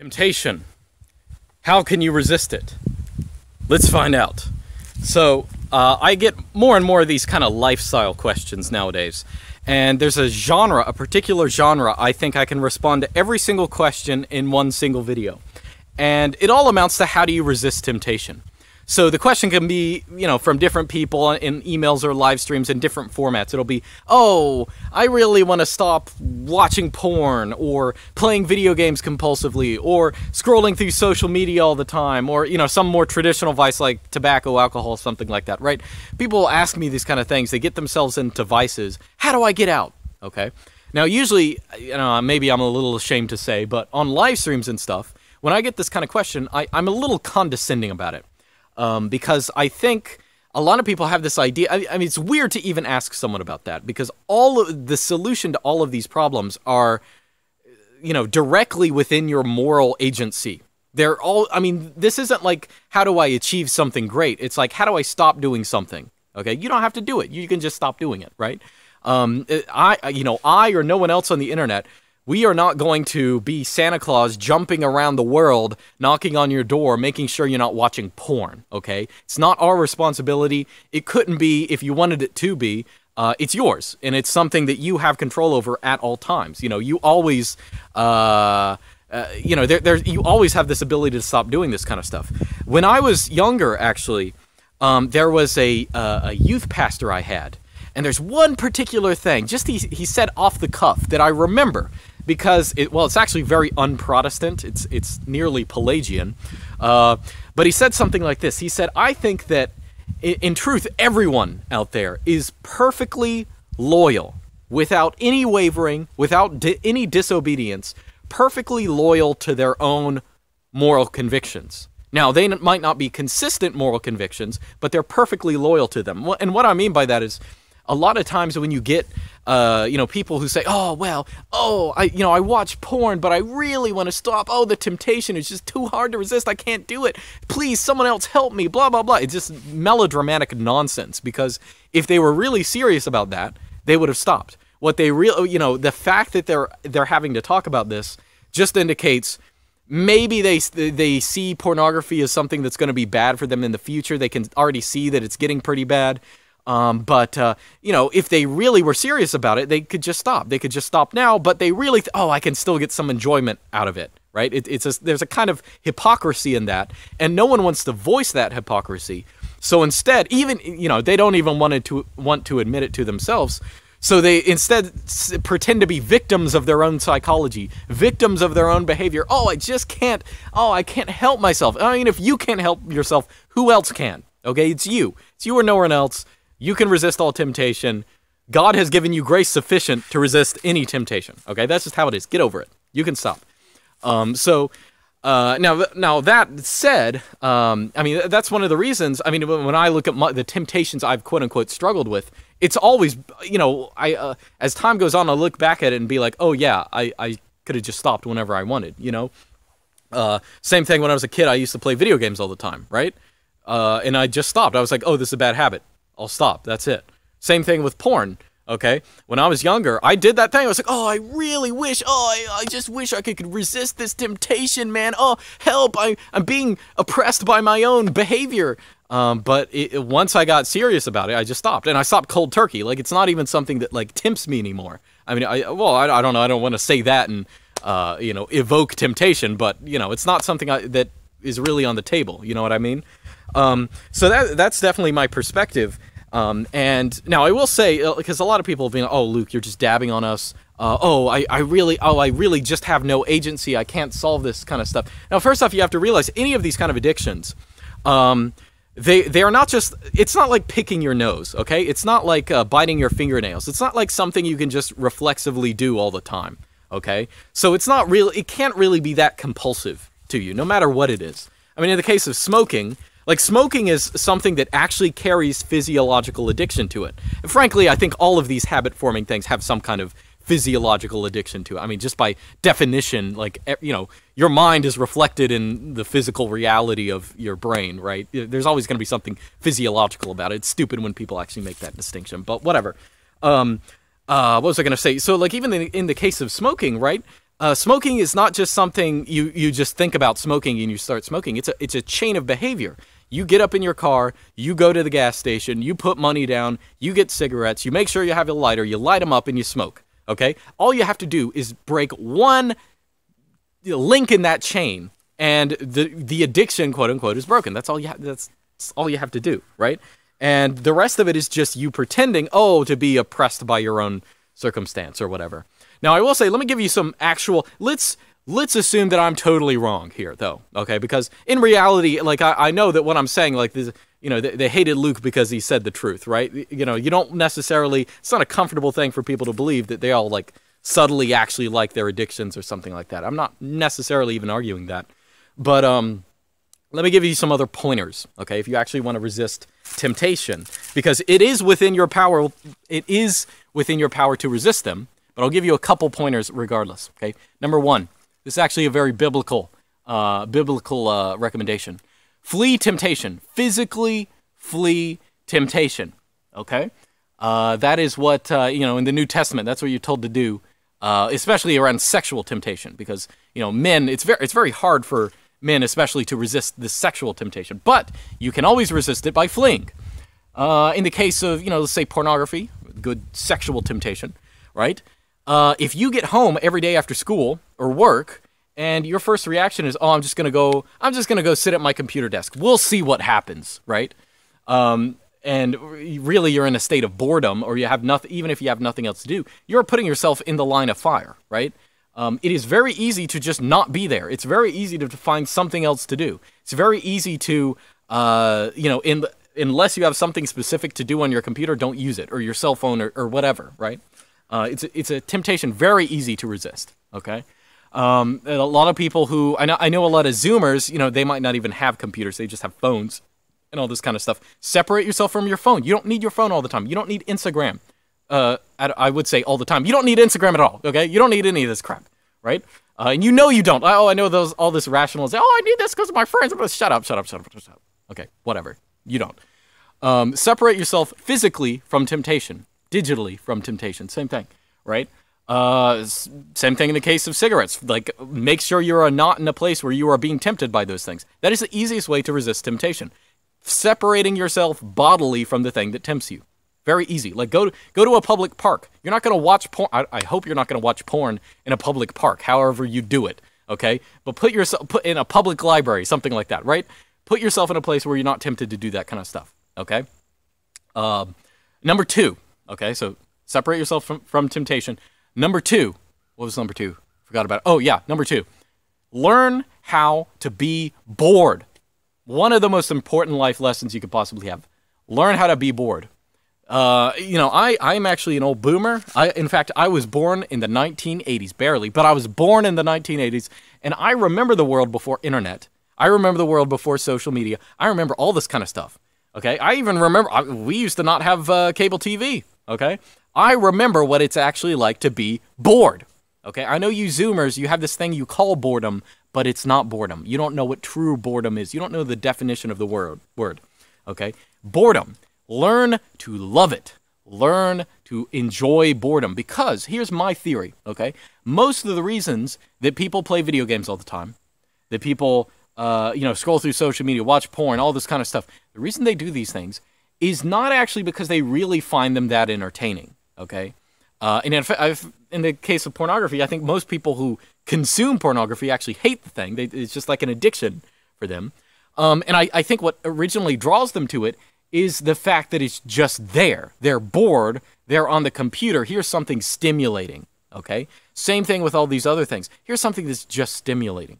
Temptation. How can you resist it? Let's find out. So, uh, I get more and more of these kind of lifestyle questions nowadays. And there's a genre, a particular genre, I think I can respond to every single question in one single video. And it all amounts to how do you resist temptation? So the question can be, you know, from different people in emails or live streams in different formats. It'll be, oh, I really want to stop watching porn or playing video games compulsively or scrolling through social media all the time or, you know, some more traditional vice like tobacco, alcohol, something like that, right? People ask me these kind of things. They get themselves into vices. How do I get out? Okay. Now, usually, you know, maybe I'm a little ashamed to say, but on live streams and stuff, when I get this kind of question, I, I'm a little condescending about it um, because I think a lot of people have this idea. I, I mean, it's weird to even ask someone about that because all of the solution to all of these problems are, you know, directly within your moral agency. They're all, I mean, this isn't like, how do I achieve something great? It's like, how do I stop doing something? Okay. You don't have to do it. You can just stop doing it, right? Um, I, you know, I or no one else on the internet we are not going to be Santa Claus jumping around the world, knocking on your door, making sure you're not watching porn, okay? It's not our responsibility. It couldn't be if you wanted it to be. Uh, it's yours, and it's something that you have control over at all times. You know, you always. Uh, uh, you know, there, there, you always have this ability to stop doing this kind of stuff. When I was younger, actually, um, there was a, uh, a youth pastor I had and there's one particular thing, just he, he said off the cuff, that I remember because it, well, it's actually very un-Protestant. It's it's nearly Pelagian, uh, but he said something like this. He said, "I think that in, in truth, everyone out there is perfectly loyal, without any wavering, without di- any disobedience, perfectly loyal to their own moral convictions." Now, they n- might not be consistent moral convictions, but they're perfectly loyal to them. And what I mean by that is, a lot of times when you get uh, you know people who say oh well oh i you know i watch porn but i really want to stop oh the temptation is just too hard to resist i can't do it please someone else help me blah blah blah it's just melodramatic nonsense because if they were really serious about that they would have stopped what they real you know the fact that they're they're having to talk about this just indicates maybe they they see pornography as something that's going to be bad for them in the future they can already see that it's getting pretty bad um, but uh, you know, if they really were serious about it, they could just stop. They could just stop now. But they really, th- oh, I can still get some enjoyment out of it, right? It, it's a, there's a kind of hypocrisy in that, and no one wants to voice that hypocrisy. So instead, even you know, they don't even want to want to admit it to themselves. So they instead pretend to be victims of their own psychology, victims of their own behavior. Oh, I just can't. Oh, I can't help myself. I mean, if you can't help yourself, who else can? Okay, it's you. It's you or no one else. You can resist all temptation. God has given you grace sufficient to resist any temptation. Okay, that's just how it is. Get over it. You can stop. Um, so uh, now, now that said, um, I mean that's one of the reasons. I mean, when I look at my, the temptations I've quote unquote struggled with, it's always you know I uh, as time goes on, I look back at it and be like, oh yeah, I, I could have just stopped whenever I wanted. You know, uh, same thing when I was a kid. I used to play video games all the time, right? Uh, and I just stopped. I was like, oh, this is a bad habit. I'll stop. That's it. Same thing with porn. Okay. When I was younger, I did that thing. I was like, oh, I really wish, oh, I, I just wish I could, could resist this temptation, man. Oh, help. I, I'm being oppressed by my own behavior. Um, but it, it, once I got serious about it, I just stopped. And I stopped cold turkey. Like, it's not even something that, like, tempts me anymore. I mean, I, well, I, I don't know. I don't want to say that and, uh, you know, evoke temptation, but, you know, it's not something I, that is really on the table. You know what I mean? Um, so that that's definitely my perspective. Um, and now I will say, because uh, a lot of people have been, oh, Luke, you're just dabbing on us. Uh, oh, I, I really, oh, I really just have no agency. I can't solve this kind of stuff. Now, first off, you have to realize any of these kind of addictions, um, they they are not just. It's not like picking your nose. Okay, it's not like uh, biting your fingernails. It's not like something you can just reflexively do all the time. Okay, so it's not really. It can't really be that compulsive to you, no matter what it is. I mean, in the case of smoking, like smoking is something that actually carries physiological addiction to it. And frankly, I think all of these habit forming things have some kind of physiological addiction to it. I mean, just by definition, like, you know, your mind is reflected in the physical reality of your brain, right? There's always going to be something physiological about it. It's stupid when people actually make that distinction, but whatever. Um, uh, what was I going to say? So, like, even in, the case of smoking, right? Uh, smoking is not just something you, you just think about smoking and you start smoking. It's a it's a chain of behavior. You get up in your car, you go to the gas station, you put money down, you get cigarettes, you make sure you have a lighter, you light them up, and you smoke. Okay? All you have to do is break one link in that chain, and the the addiction, quote unquote, is broken. That's all you ha- that's, that's all you have to do, right? And the rest of it is just you pretending, oh, to be oppressed by your own circumstance or whatever. Now, I will say, let me give you some actual. Let's Let's assume that I'm totally wrong here, though, okay? Because in reality, like, I, I know that what I'm saying, like, this, you know, they, they hated Luke because he said the truth, right? You know, you don't necessarily, it's not a comfortable thing for people to believe that they all, like, subtly actually like their addictions or something like that. I'm not necessarily even arguing that. But, um, let me give you some other pointers, okay, if you actually want to resist temptation, because it is within your power, it is within your power to resist them, but I'll give you a couple pointers regardless, okay? Number one, this is actually a very biblical, uh, biblical uh, recommendation. Flee temptation. Physically flee temptation. Okay, uh, that is what uh, you know in the New Testament. That's what you're told to do, uh, especially around sexual temptation, because you know men. It's very it's very hard for men, especially, to resist this sexual temptation. But you can always resist it by fleeing. Uh, in the case of you know, let's say pornography, good sexual temptation, right? Uh, if you get home every day after school or work, and your first reaction is, "Oh, I'm just gonna go. I'm just gonna go sit at my computer desk. We'll see what happens." Right? Um, and really, you're in a state of boredom, or you have nothing. Even if you have nothing else to do, you're putting yourself in the line of fire. Right? Um, it is very easy to just not be there. It's very easy to, find something else to do. It's very easy to, uh, you know, in, unless you have something specific to do on your computer, don't use it or your cell phone or, or whatever. Right? Uh, it's, a, it's a temptation very easy to resist, okay? Um, a lot of people who, I know, I know a lot of Zoomers, you know, they might not even have computers, they just have phones and all this kind of stuff. Separate yourself from your phone. You don't need your phone all the time. You don't need Instagram. Uh, I would say all the time. You don't need Instagram at all. Okay, you don't need any of this crap, right? Uh, and you know you don't. Oh, I know those all this rational Oh, I need this because of my friends. gonna shut up, shut up, shut up, shut up. Okay, whatever. You don't. Um, separate yourself physically from temptation digitally from temptation. Same thing, right? Uh, same thing in the case of cigarettes. Like, make sure you are not in a place where you are being tempted by those things. That is the easiest way to resist temptation. Separating yourself bodily from the thing that tempts you. Very easy. Like, go to, go to a public park. You're not going to watch porn. I, I hope you're not going to watch porn in a public park, however you do it. Okay, but put yourself put in a public library, something like that, right? Put yourself in a place where you're not tempted to do that kind of stuff. Okay. Um, number two, Okay, so separate yourself from, from temptation. Number two, what was number two? Forgot about it. Oh, yeah, number two, learn how to be bored. One of the most important life lessons you could possibly have. Learn how to be bored. Uh, you know, I, I'm actually an old boomer. I, in fact, I was born in the 1980s, barely, but I was born in the 1980s, and I remember the world before internet. I remember the world before social media. I remember all this kind of stuff. Okay, I even remember I, we used to not have uh, cable TV okay? I remember what it's actually like to be bored, okay? I know you Zoomers, you have this thing you call boredom, but it's not boredom. You don't know what true boredom is. You don't know the definition of the word, word okay? Boredom. Learn to love it. Learn to enjoy boredom because here's my theory, okay? Most of the reasons that people play video games all the time, that people, uh, you know, scroll through social media, watch porn, all this kind of stuff, the reason they do these things is not actually because they really find them that entertaining. Okay, uh, and in, I've, in the case of pornography, I think most people who consume pornography actually hate the thing. They, it's just like an addiction for them. Um, and I, I think what originally draws them to it is the fact that it's just there. They're bored. They're on the computer. Here's something stimulating. Okay. Same thing with all these other things. Here's something that's just stimulating.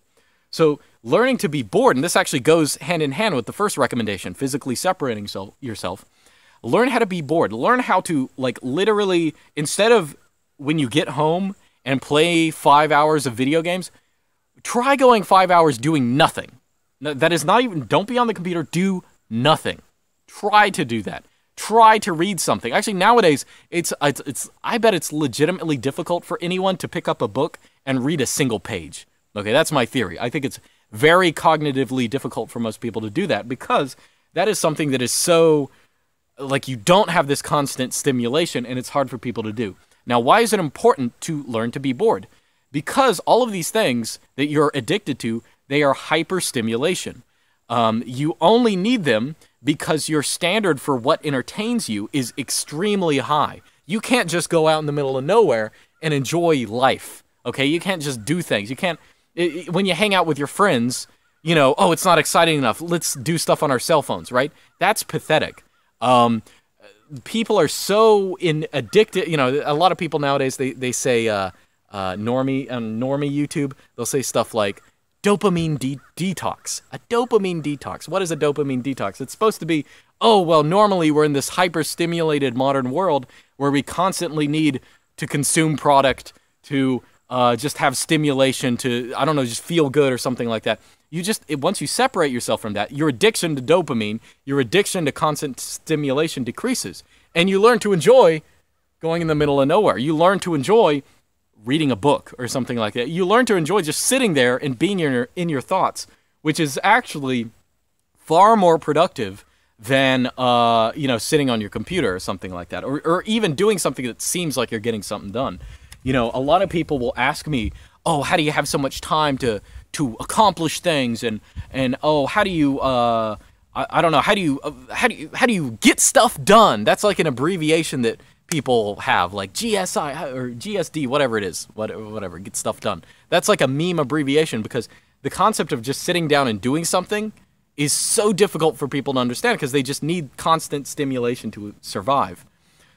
So learning to be bored, and this actually goes hand in hand with the first recommendation, physically separating so yourself. Learn how to be bored. Learn how to like literally instead of when you get home and play five hours of video games, try going five hours doing nothing. That is not even, don't be on the computer, do nothing. Try to do that. Try to read something. Actually, nowadays, it's, it's, it's I bet it's legitimately difficult for anyone to pick up a book and read a single page. Okay, that's my theory. I think it's very cognitively difficult for most people to do that because that is something that is so like you don't have this constant stimulation and it's hard for people to do. Now, why is it important to learn to be bored? Because all of these things that you're addicted to, they are hyperstimulation. Um, you only need them because your standard for what entertains you is extremely high. You can't just go out in the middle of nowhere and enjoy life. Okay, you can't just do things. You can't it, it, when you hang out with your friends, you know, oh, it's not exciting enough. Let's do stuff on our cell phones, right? That's pathetic. Um, people are so in addicted. You know, a lot of people nowadays they they say uh, uh, normie on uh, normie YouTube they'll say stuff like dopamine de detox. A dopamine detox. What is a dopamine detox? It's supposed to be oh well. Normally we're in this hyper-stimulated modern world where we constantly need to consume product to uh, just have stimulation to I don't know, just feel good or something like that. You just it, once you separate yourself from that, your addiction to dopamine, your addiction to constant stimulation decreases, and you learn to enjoy going in the middle of nowhere. You learn to enjoy reading a book or something like that. You learn to enjoy just sitting there and being in your, in your thoughts, which is actually far more productive than uh, you know sitting on your computer or something like that, or, or even doing something that seems like you're getting something done. You know, a lot of people will ask me, "Oh, how do you have so much time to to accomplish things?" And and oh, how do you uh, I, I don't know how do you uh, how do you how do you get stuff done? That's like an abbreviation that people have, like GSI or GSD, whatever it is, whatever, whatever, get stuff done. That's like a meme abbreviation because the concept of just sitting down and doing something is so difficult for people to understand because they just need constant stimulation to survive.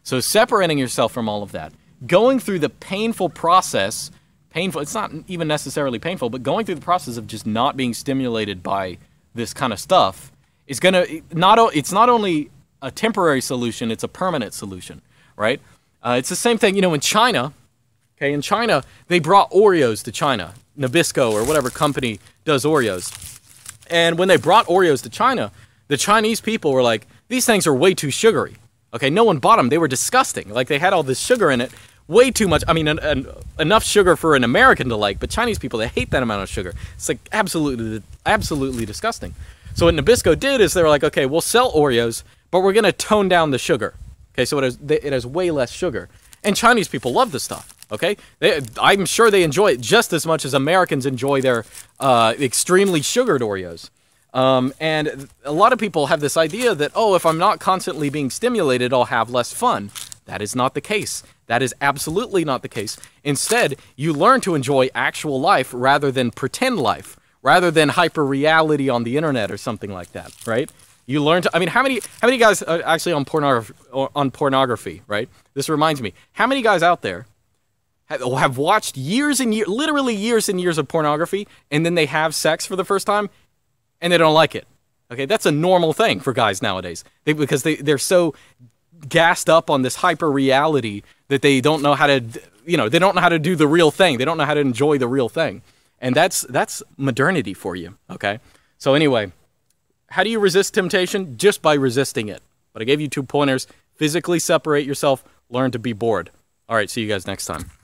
So separating yourself from all of that going through the painful process, painful, it's not even necessarily painful, but going through the process of just not being stimulated by this kind of stuff is going to not it's not only a temporary solution, it's a permanent solution, right? Uh, it's the same thing, you know, in China, okay, in China, they brought Oreos to China, Nabisco or whatever company does Oreos. And when they brought Oreos to China, the Chinese people were like, these things are way too sugary. Okay, no one bought them. They were disgusting. Like they had all this sugar in it, way too much. I mean, an, an, enough sugar for an American to like, but Chinese people they hate that amount of sugar. It's like absolutely, absolutely disgusting. So what Nabisco did is they were like, okay, we'll sell Oreos, but we're gonna tone down the sugar. Okay, so it has it has way less sugar, and Chinese people love this stuff. Okay, they, I'm sure they enjoy it just as much as Americans enjoy their uh, extremely sugared Oreos. Um, and a lot of people have this idea that, oh, if I'm not constantly being stimulated, I'll have less fun. That is not the case. That is absolutely not the case. Instead, you learn to enjoy actual life rather than pretend life, rather than hyper reality on the internet or something like that, right? You learn to. I mean, how many how many guys uh, actually on pornography uh, on pornography, right? This reminds me. How many guys out there have, oh, have watched years and years, literally years and years of pornography, and then they have sex for the first time and they don't like it. Okay, that's a normal thing for guys nowadays they, because they, they're so gassed up on this hyper reality that they don't know how to, you know, they don't know how to do the real thing. They don't know how to enjoy the real thing. And that's, that's modernity for you. Okay. So, anyway, how do you resist temptation? Just by resisting it. But I gave you two pointers physically separate yourself, learn to be bored. All right, see you guys next time.